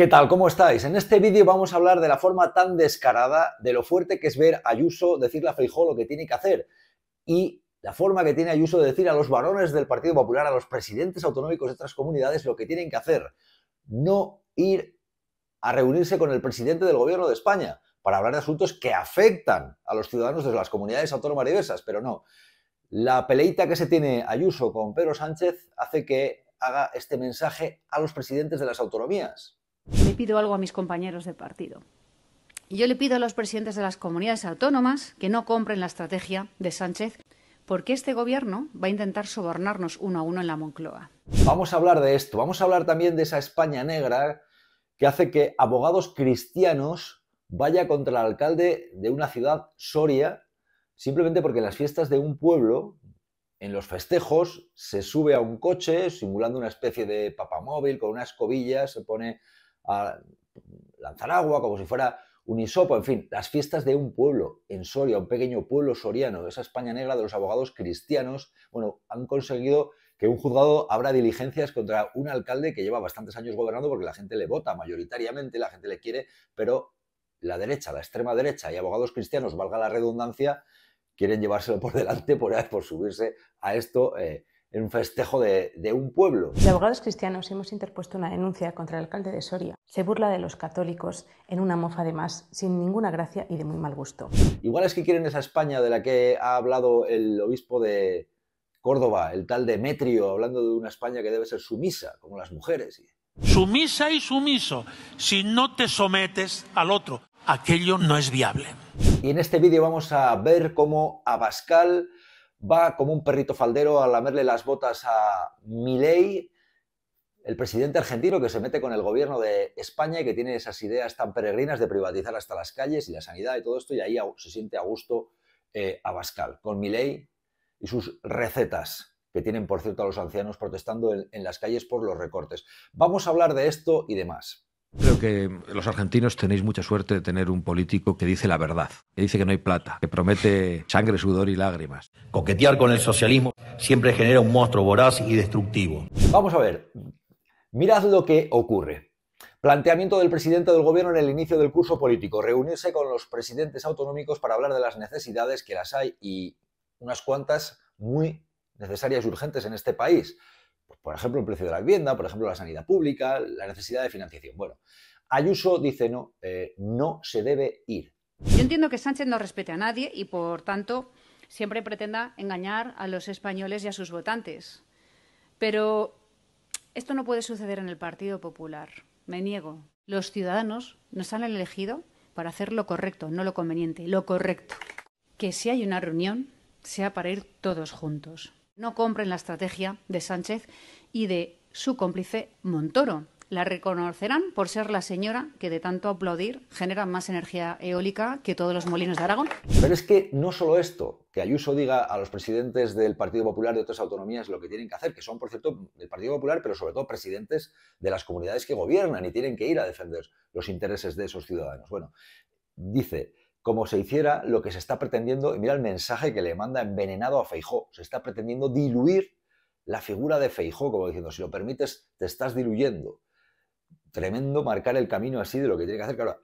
¿Qué tal? ¿Cómo estáis? En este vídeo vamos a hablar de la forma tan descarada de lo fuerte que es ver a Ayuso decirle a Feijó lo que tiene que hacer y la forma que tiene Ayuso de decir a los varones del Partido Popular, a los presidentes autonómicos de otras comunidades lo que tienen que hacer. No ir a reunirse con el presidente del gobierno de España para hablar de asuntos que afectan a los ciudadanos de las comunidades autónomas diversas, pero no. La peleita que se tiene Ayuso con Pedro Sánchez hace que haga este mensaje a los presidentes de las autonomías, le pido algo a mis compañeros de partido. yo le pido a los presidentes de las comunidades autónomas que no compren la estrategia de Sánchez porque este gobierno va a intentar sobornarnos uno a uno en la Moncloa. Vamos a hablar de esto, vamos a hablar también de esa España negra que hace que abogados cristianos vaya contra el alcalde de una ciudad, Soria, simplemente porque en las fiestas de un pueblo, en los festejos, se sube a un coche simulando una especie de papamóvil con unas cobillas, se pone a lanzar agua, como si fuera un hisopo, en fin, las fiestas de un pueblo en Soria, un pequeño pueblo soriano, esa España negra de los abogados cristianos, bueno, han conseguido que un juzgado abra diligencias contra un alcalde que lleva bastantes años gobernando porque la gente le vota mayoritariamente, la gente le quiere, pero la derecha, la extrema derecha y abogados cristianos, valga la redundancia, quieren llevárselo por delante por, subirse a esto eh, en un festejo de, un pueblo. De abogados cristianos hemos interpuesto una denuncia contra el alcalde de Soria. Se burla de los católicos en una mofa de más, sin ninguna gracia y de muy mal gusto. Igual es que quieren esa España de la que ha hablado el obispo de Córdoba, el tal Demetrio, hablando de una España que debe ser sumisa, como las mujeres. Sumisa y sumiso, si no te sometes al otro, aquello no es viable. Y en este vídeo vamos a ver cómo Abascal va como un perrito faldero a lamerle las botas a Milei, el presidente argentino que se mete con el gobierno de España y que tiene esas ideas tan peregrinas de privatizar hasta las calles y la sanidad y todo esto, y ahí se siente a gusto eh, Abascal, con Milei y sus recetas que tienen, por cierto, a los ancianos protestando en las calles por los recortes. Vamos a hablar de esto y demás. Creo que los argentinos tenéis mucha suerte de tener un político que dice la verdad, que dice que no hay plata, que promete sangre, sudor y lágrimas. Coquetear con el socialismo siempre genera un monstruo voraz y destructivo. Vamos a ver, mirad lo que ocurre. Planteamiento del presidente del gobierno en el inicio del curso político, reunirse con los presidentes autonómicos para hablar de las necesidades que las hay y unas cuantas muy necesarias y urgentes en este país por ejemplo, el precio de la vivienda, por ejemplo, la sanidad pública, la necesidad de financiación. Bueno, Ayuso dice no, eh, no se debe ir. Yo entiendo que Sánchez no respete a nadie y, por tanto, siempre pretenda engañar a los españoles y a sus votantes. Pero esto no puede suceder en el Partido Popular. Me niego. Los ciudadanos nos han elegido para hacer lo correcto, no lo conveniente, lo correcto. Que si hay una reunión, sea para ir todos juntos. No compren la estrategia de Sánchez y de su cómplice Montoro. La reconocerán por ser la señora que de tanto aplaudir genera más energía eólica que todos los molinos de Aragón. Pero es que no solo esto, que Ayuso diga a los presidentes del Partido Popular de otras autonomías lo que tienen que hacer, que son, por cierto, del Partido Popular, pero sobre todo presidentes de las comunidades que gobiernan y tienen que ir a defender los intereses de esos ciudadanos. Bueno, dice, como se hiciera lo que se está pretendiendo, y mira el mensaje que le manda envenenado a Feijó, se está pretendiendo diluir la figura de Feijó, como diciendo, si lo permites, te estás diluyendo. Tremendo marcar el camino así de lo que tiene que hacer. Claro,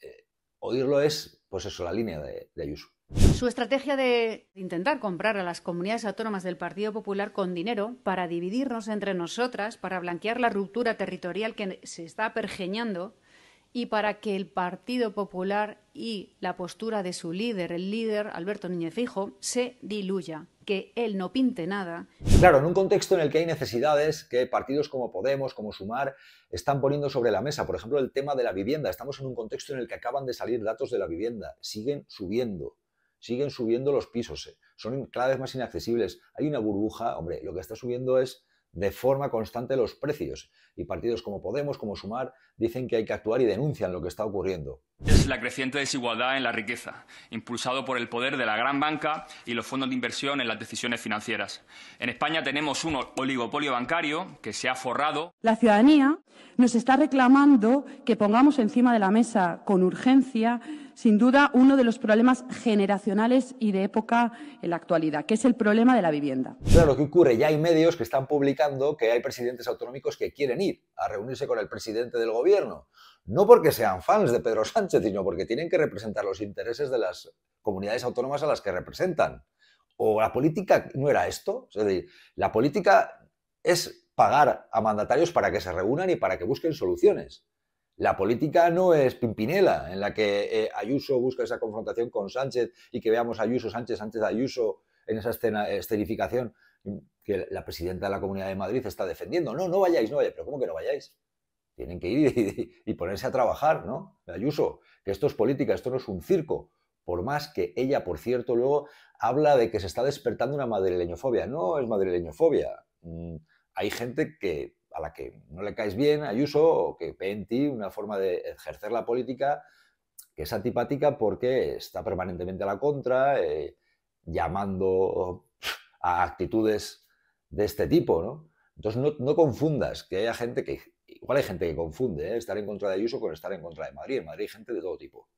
eh, oírlo es, pues eso, la línea de, de Ayuso. Su estrategia de intentar comprar a las comunidades autónomas del Partido Popular con dinero para dividirnos entre nosotras, para blanquear la ruptura territorial que se está pergeñando, y para que el Partido Popular y la postura de su líder, el líder Alberto Núñez Fijo, se diluya, que él no pinte nada. Claro, en un contexto en el que hay necesidades que partidos como Podemos, como Sumar, están poniendo sobre la mesa. Por ejemplo, el tema de la vivienda. Estamos en un contexto en el que acaban de salir datos de la vivienda. Siguen subiendo siguen subiendo los pisos, eh. son cada vez más inaccesibles. Hay una burbuja, hombre, lo que está subiendo es de forma constante los precios. Y partidos como Podemos, como Sumar, dicen que hay que actuar y denuncian lo que está ocurriendo. Es la creciente desigualdad en la riqueza, impulsado por el poder de la gran banca y los fondos de inversión en las decisiones financieras. En España tenemos un oligopolio bancario que se ha forrado. La ciudadanía nos está reclamando que pongamos encima de la mesa con urgencia, sin duda, uno de los problemas generacionales y de época en la actualidad, que es el problema de la vivienda. Claro, lo que ocurre, ya hay medios que están publicando que hay presidentes autonómicos que quieren ir a reunirse con el presidente del gobierno no porque sean fans de Pedro Sánchez, sino porque tienen que representar los intereses de las comunidades autónomas a las que representan. ¿O la política no era esto? la política es pagar a mandatarios para que se reúnan y para que busquen soluciones. La política no es Pimpinela, en la que eh, Ayuso busca esa confrontación con Sánchez y que veamos a Ayuso, Sánchez, Sánchez, Ayuso en esa escena, eh, escenificación que la presidenta de la Comunidad de Madrid está defendiendo. No, no vayáis, no vayáis, pero ¿cómo que no vayáis? tienen que ir y, ponerse a trabajar, ¿no? Ayuso, que esto es política, esto no es un circo. Por más que ella, por cierto, luego habla de que se está despertando una madrileñofobia. No es madrileñofobia. Mm, hay gente que, a la que no le caes bien, Ayuso, o que ve en ti una forma de ejercer la política que es antipática porque está permanentemente a la contra, eh, llamando a actitudes de este tipo, ¿no? Entonces no confundas que haya gente que Igual hay gente que confunde ¿eh? estar en contra de Ayuso con estar en contra de Madrid. En Madrid hay gente de todo tipo.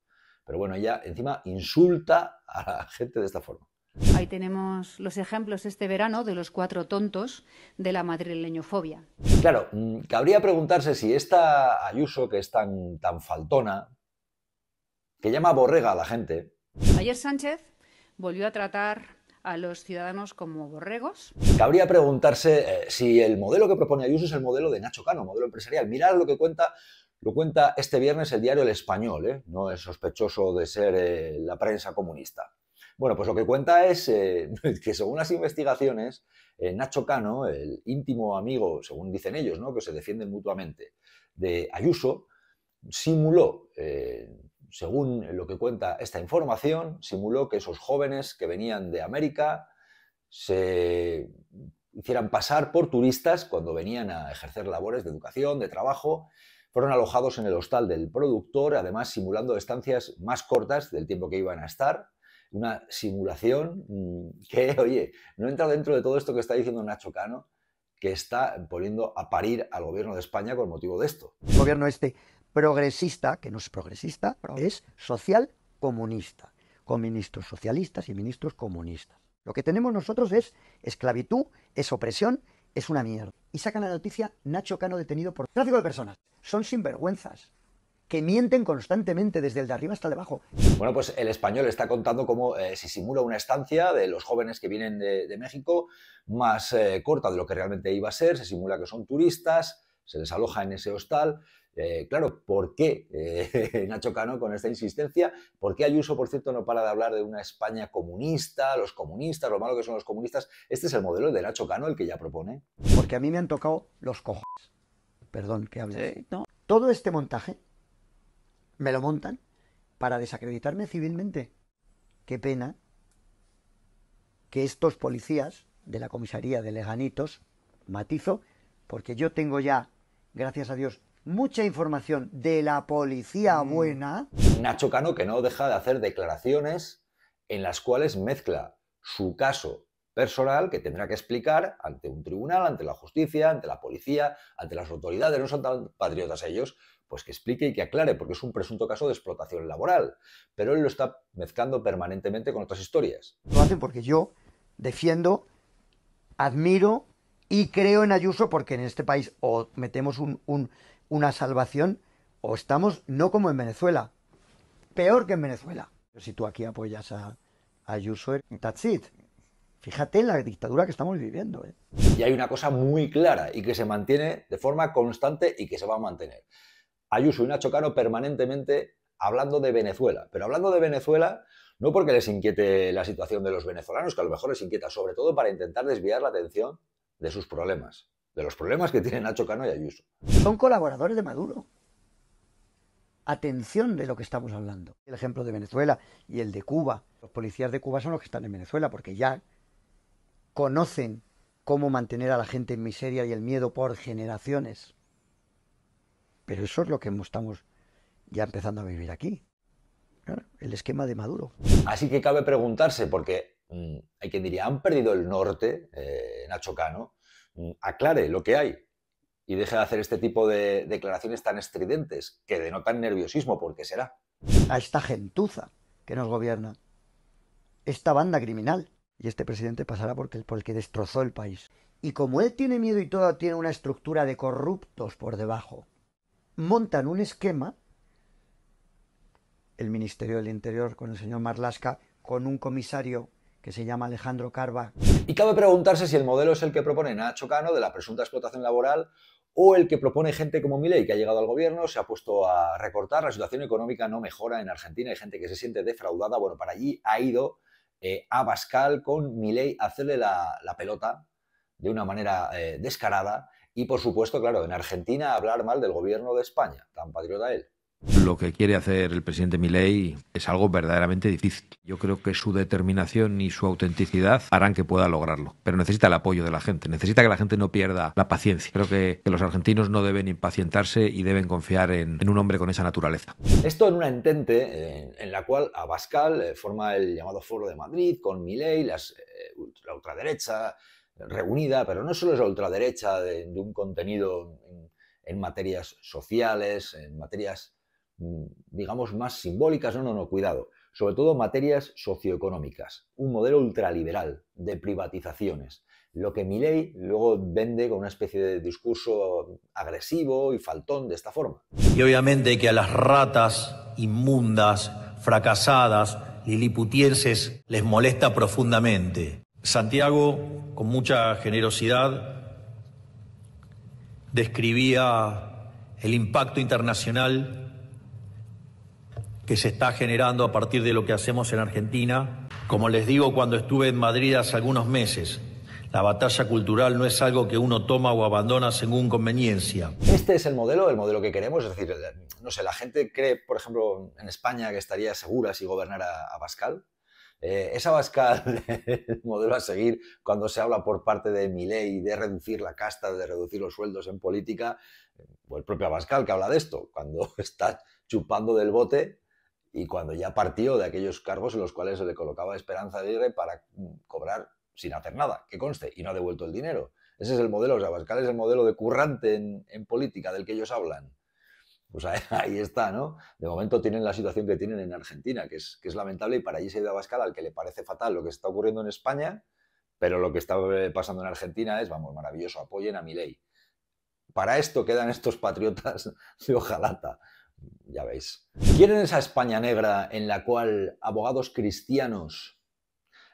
Pero bueno, ella encima insulta a la gente de esta forma. Ahí tenemos los ejemplos este verano de los cuatro tontos de la madrileñofobia. Claro, mm, cabría preguntarse si esta Ayuso, que es tan, tan faltona, que llama borrega a la gente. Ayer Sánchez volvió a tratar a los ciudadanos como borregos. Cabría preguntarse eh, si el modelo que propone Ayuso es el modelo de Nacho Cano, modelo empresarial. Mirad lo que cuenta lo cuenta este viernes el diario El Español, eh. no es sospechoso de ser eh, la prensa comunista. Bueno, pues lo que cuenta es que según las investigaciones, Nacho Cano, el íntimo amigo, según dicen ellos, ¿no? que se defienden mutuamente, de Ayuso, simuló según lo que cuenta esta información, simuló que esos jóvenes que venían de América se hicieran pasar por turistas cuando venían a ejercer labores de educación, de trabajo. Fueron alojados en el hostal del productor, además simulando estancias más cortas del tiempo que iban a estar. Una simulación mm, que, oye, no entra dentro de todo esto que está diciendo Nacho Cano, que está poniendo a parir al gobierno de España con motivo de esto. El gobierno este progresista, que no es progresista, es social comunista, con ministros socialistas y ministros comunistas. Lo que tenemos nosotros es esclavitud, es opresión, es una mierda. Y sacan la noticia Nacho Cano detenido por tráfico de personas. Son sinvergüenzas que mienten constantemente desde el de arriba hasta el de abajo. Bueno, pues el español está contando cómo eh, se simula una estancia de los jóvenes que vienen de, México más eh, corta de lo que realmente iba a ser, se simula que son turistas, se les aloja en ese hostal, eh, claro, ¿por qué eh, Nacho Cano con esta insistencia? ¿Por qué Ayuso, por cierto, no para de hablar de una España comunista, los comunistas, lo malo que son los comunistas? Este es el modelo de Nacho Cano, el que ya propone. Porque a mí me han tocado los cojones. Perdón, que hable. Todo este montaje me lo montan para desacreditarme civilmente. Qué pena que estos policías de la comisaría de Leganitos, matizo, porque yo tengo ya, gracias a Dios, mucha información de la policía mm. buena. Nacho Cano que no deja de hacer declaraciones en las cuales mezcla su caso personal que tendrá que explicar ante un tribunal, ante la justicia, ante la policía, ante las autoridades, no son tan patriotas ellos, pues que explique y que aclare, porque es un presunto caso de explotación laboral. Pero él lo está mezclando permanentemente con otras historias. Lo hacen porque yo defiendo, admiro y creo en Ayuso porque en este país o metemos un, un una salvación o estamos no como en Venezuela, peor que en Venezuela. Si tú aquí apoyas a, a Ayuso, that's it. Fíjate la dictadura que estamos viviendo. Eh. Y hay una cosa muy clara y que se mantiene de forma constante y que se va a mantener. Ayuso y Nacho Cano permanentemente hablando de Venezuela, pero hablando de Venezuela no porque les inquiete la situación de los venezolanos, que a lo mejor les inquieta, sobre todo para intentar desviar la atención de sus problemas de los problemas que tiene Nacho Cano y Ayuso. Son colaboradores de Maduro. Atención de lo que estamos hablando. El ejemplo de Venezuela y el de Cuba. Los policías de Cuba son los que están en Venezuela porque ya conocen cómo mantener a la gente en miseria y el miedo por generaciones. Pero eso es lo que estamos ya empezando a vivir aquí. el esquema de Maduro. Así que cabe preguntarse, porque mm, hay quien diría, ¿han perdido el norte, eh, Nacho Cano? Mm, aclare lo que hay y deje de hacer este tipo de declaraciones tan estridentes que denotan nerviosismo, porque será. A esta gentuza que nos gobierna, esta banda criminal, y este presidente pasará porque, por el que destrozó el país. Y como él tiene miedo y todo tiene una estructura de corruptos por debajo, montan un esquema, el Ministerio del Interior con el señor Marlasca, con un comisario que se llama Alejandro Carva. Y cabe preguntarse si el modelo es el que propone Nacho Cano de la presunta explotación laboral o el que propone gente como Milei, que ha llegado al gobierno, se ha puesto a recortar, la situación económica no mejora en Argentina, hay gente que se siente defraudada, bueno, para allí ha ido eh, Abascal a Bascal con Milei a hacerle la, pelota de una manera eh, descarada y, por supuesto, claro, en Argentina hablar mal del gobierno de España, tan patriota él. Lo que quiere hacer el presidente Milei es algo verdaderamente difícil. Yo creo que su determinación y su autenticidad harán que pueda lograrlo, pero necesita el apoyo de la gente, necesita que la gente no pierda la paciencia. Creo que, los argentinos no deben impacientarse y deben confiar en, un hombre con esa naturaleza. Esto en una entente en, la cual Abascal eh, forma el llamado Foro de Madrid con Milei, las, eh, la ultraderecha reunida, pero no solo es la ultraderecha de, un contenido en materias sociales, en materias Mm, digamos, más simbólicas. No, no, no, cuidado. Sobre todo materias socioeconómicas. Un modelo ultraliberal de privatizaciones. Lo que Milei luego vende con una especie de discurso agresivo y faltón de esta forma. Y obviamente que a las ratas inmundas, fracasadas, liliputienses les molesta profundamente. Santiago, con mucha generosidad, describía el impacto internacional que se está generando a partir de lo que hacemos en Argentina. Como les digo cuando estuve en Madrid hace algunos meses, la batalla cultural no es algo que uno toma o abandona según conveniencia. Este es el modelo, el modelo que queremos. Es decir, no sé, la gente cree, por ejemplo, en España que estaría segura si gobernara a Pascal. Eh, es Abascal el modelo a seguir cuando se habla por parte de Milei de reducir la casta, de reducir los sueldos en política, eh, o el propio Abascal que habla de esto, cuando está chupando del bote y cuando ya partió de aquellos cargos en los cuales se le colocaba Esperanza de Aguirre para mm, cobrar sin hacer nada, que conste, y no ha devuelto el dinero. Ese es el modelo, o sea, es el modelo de currante en, política del que ellos hablan. Pues ahí, está, ¿no? De momento tienen la situación que tienen en Argentina, que es, lamentable, y para allí se ha ido Abascal, al que le parece fatal lo que está ocurriendo en España, pero lo que está eh, pasando en Argentina es, vamos, maravilloso, apoyen a mi ley. Para esto quedan estos patriotas de hojalata ya veis. ¿Quieren esa España negra en la cual abogados cristianos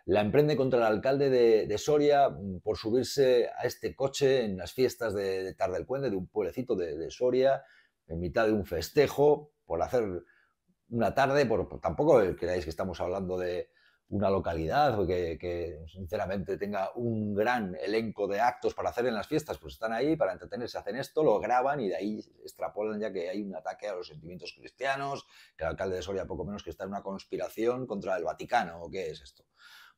la emprende contra el alcalde de, Soria mm, por subirse a este coche en las fiestas de, Tarde del Cuende, de un pueblecito de, Soria, en mitad de un festejo, por hacer una tarde, por, tampoco creáis que estamos hablando de, una localidad que, sinceramente tenga un gran elenco de actos para hacer en las fiestas, pues están ahí para entretenerse, hacen esto, lo graban y de ahí extrapolan ya que hay un ataque a los sentimientos cristianos, que el alcalde de Soria poco menos que está en una conspiración contra el Vaticano, o qué es esto.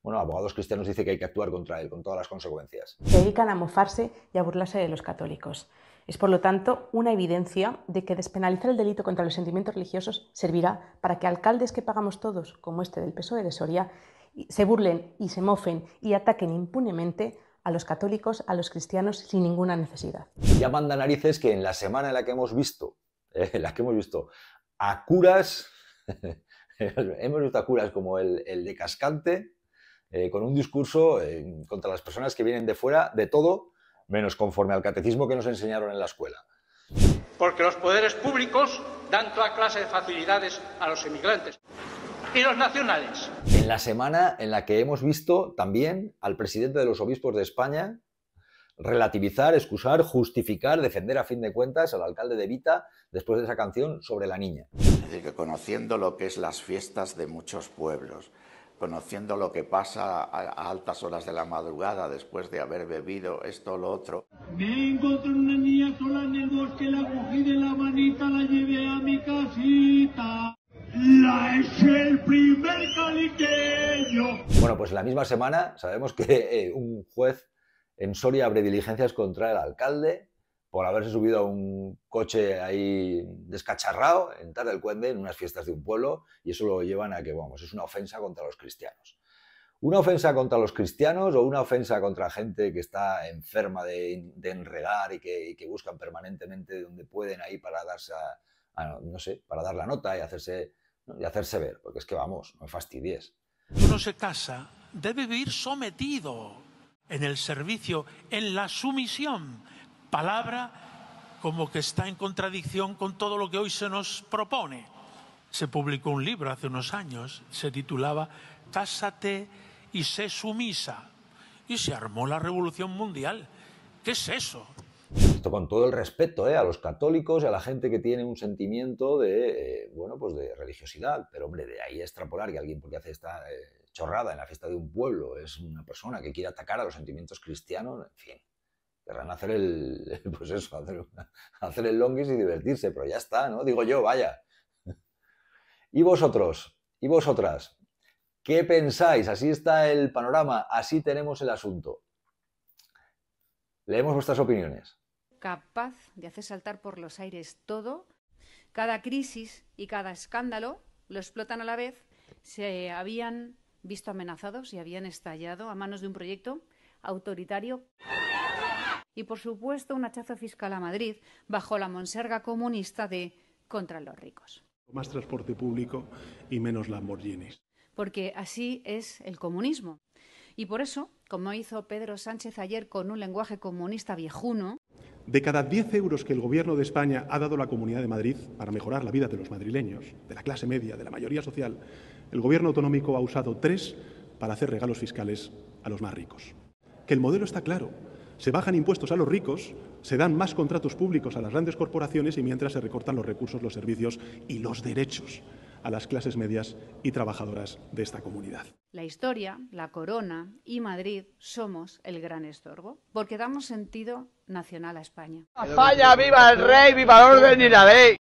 Bueno, abogados cristianos dice que hay que actuar contra él, con todas las consecuencias. Se dedican a mofarse y a burlarse de los católicos. Es, por lo tanto, una evidencia de que despenalizar el delito contra los sentimientos religiosos servirá para que alcaldes que pagamos todos, como este del peso e de Soria, se burlen y se mofen y ataquen impunemente a los católicos, a los cristianos, sin ninguna necesidad. Ya manda narices que en la semana en la que hemos visto, eh, la que hemos visto a curas, hemos visto a curas como el, de Cascante, eh, con un discurso eh, contra las personas que vienen de fuera, de todo, menos conforme al catecismo que nos enseñaron en la escuela. Porque los poderes públicos dan toda clase de facilidades a los emigrantes y los nacionales. En la semana en la que hemos visto también al presidente de los obispos de España relativizar, excusar, justificar, defender a fin de cuentas al alcalde de Vita después de esa canción sobre la niña. Es decir, que conociendo lo que es las fiestas de muchos pueblos, conociendo lo que pasa a, altas horas de la madrugada después de haber bebido esto o lo otro. Me encontré una niña sola en el bosque, la cogí de la manita, la llevé a mi casita. La es el primer caliqueño. Bueno, pues la misma semana sabemos que eh, un juez en Soria abre diligencias contra el alcalde, por haberse subido a un coche ahí descacharrado en Tar del Cuende, en unas fiestas de un pueblo, y eso lo llevan a que, vamos, es una ofensa contra los cristianos. Una ofensa contra los cristianos o una ofensa contra gente que está enferma de, enregar enredar y que, que, buscan permanentemente donde pueden ahí para darse a, no sé, para dar la nota y hacerse, y hacerse ver, porque es que vamos, no me fastidies. Uno se casa, debe vivir sometido en el servicio, en la sumisión palabra como que está en contradicción con todo lo que hoy se nos propone. Se publicó un libro hace unos años, se titulaba Cásate y sé sumisa. Y se armó la revolución mundial. ¿Qué es eso? Esto con todo el respeto eh, a los católicos y a la gente que tiene un sentimiento de, eh, bueno, pues de religiosidad. Pero hombre, de ahí extrapolar que alguien porque hace esta eh, chorrada en la fiesta de un pueblo es una persona que quiere atacar a los sentimientos cristianos, en fin querrán hacer el, pues hacer, el longis y divertirse, pero ya está, ¿no? Digo yo, vaya. ¿Y vosotros? ¿Y vosotras? ¿Qué pensáis? Así está el panorama, así tenemos el asunto. Leemos vuestras opiniones. Capaz de hacer saltar por los aires todo, cada crisis y cada escándalo lo explotan a la vez, se habían visto amenazados y habían estallado a manos de un proyecto autoritario y, por supuesto, un hachazo fiscal a Madrid bajo la monserga comunista de contra los ricos. Más transporte público y menos Lamborghinis. Porque así es el comunismo. Y por eso, como hizo Pedro Sánchez ayer con un lenguaje comunista viejuno, de cada 10 euros que el Gobierno de España ha dado a la Comunidad de Madrid para mejorar la vida de los madrileños, de la clase media, de la mayoría social, el Gobierno autonómico ha usado 3 para hacer regalos fiscales a los más ricos. Que el modelo está claro, se bajan impuestos a los ricos, se dan más contratos públicos a las grandes corporaciones y mientras se recortan los recursos, los servicios y los derechos a las clases medias y trabajadoras de esta comunidad. La historia, la corona y Madrid somos el gran estorbo, porque damos sentido nacional a España. ¡España, viva el rey, viva el orden y la ley!